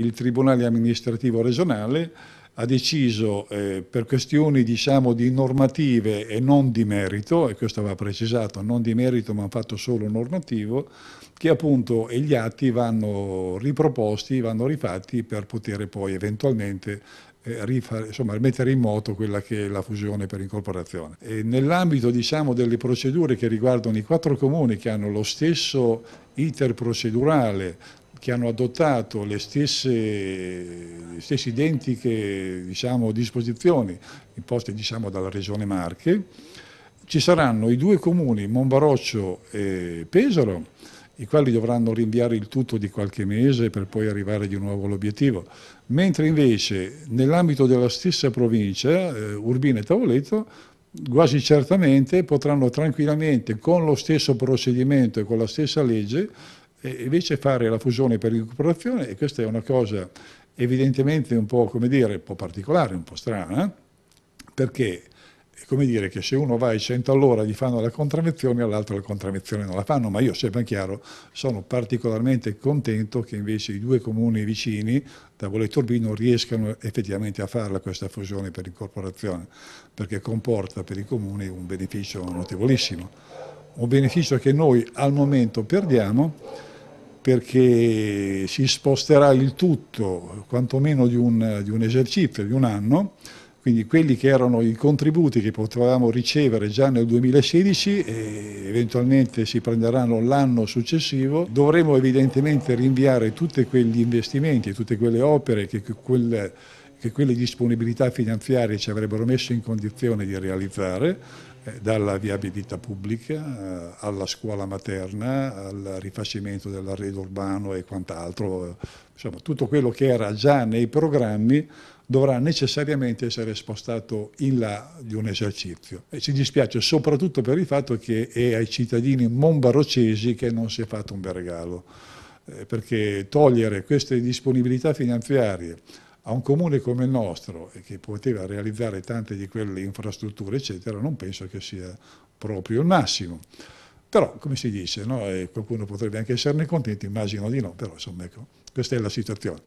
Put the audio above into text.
il Tribunale amministrativo regionale ha deciso eh, per questioni diciamo, di normative e non di merito, e questo va precisato, non di merito ma un fatto solo normativo, che appunto gli atti vanno riproposti, vanno rifatti per poter poi eventualmente eh, insomma, mettere in moto quella che è la fusione per incorporazione. Nell'ambito diciamo, delle procedure che riguardano i quattro comuni che hanno lo stesso iter procedurale che hanno adottato le stesse, le stesse identiche diciamo, disposizioni imposte diciamo, dalla Regione Marche, ci saranno i due comuni, Monbaroccio e Pesaro, i quali dovranno rinviare il tutto di qualche mese per poi arrivare di nuovo all'obiettivo, mentre invece nell'ambito della stessa provincia, eh, Urbina e Tavoleto, quasi certamente potranno tranquillamente con lo stesso procedimento e con la stessa legge e invece fare la fusione per recuperazione, e questa è una cosa evidentemente un po', come dire, un po' particolare, un po' strana, perché è come dire che se uno va ai 100 all'ora gli fanno la contravvenzione, all'altro la contravvenzione non la fanno, ma io, se ben chiaro, sono particolarmente contento che invece i due comuni vicini, Tavolo e Torbino, riescano effettivamente a farla questa fusione per incorporazione, perché comporta per i comuni un beneficio notevolissimo, un beneficio che noi al momento perdiamo, perché si sposterà il tutto, quantomeno di un, di un esercizio, di un anno, quindi quelli che erano i contributi che potevamo ricevere già nel 2016 e eventualmente si prenderanno l'anno successivo, dovremo evidentemente rinviare tutti quegli investimenti, tutte quelle opere che, quel, che quelle disponibilità finanziarie ci avrebbero messo in condizione di realizzare eh, dalla viabilità pubblica eh, alla scuola materna, al rifacimento dell'arredo urbano e quant'altro, insomma tutto quello che era già nei programmi dovrà necessariamente essere spostato in là di un esercizio. E ci dispiace soprattutto per il fatto che è ai cittadini monbarocesi che non si è fatto un bel regalo, eh, perché togliere queste disponibilità finanziarie a un comune come il nostro, che poteva realizzare tante di quelle infrastrutture, eccetera, non penso che sia proprio il massimo. Però, come si dice, no? qualcuno potrebbe anche esserne contento, immagino di no, però insomma, ecco, questa è la situazione.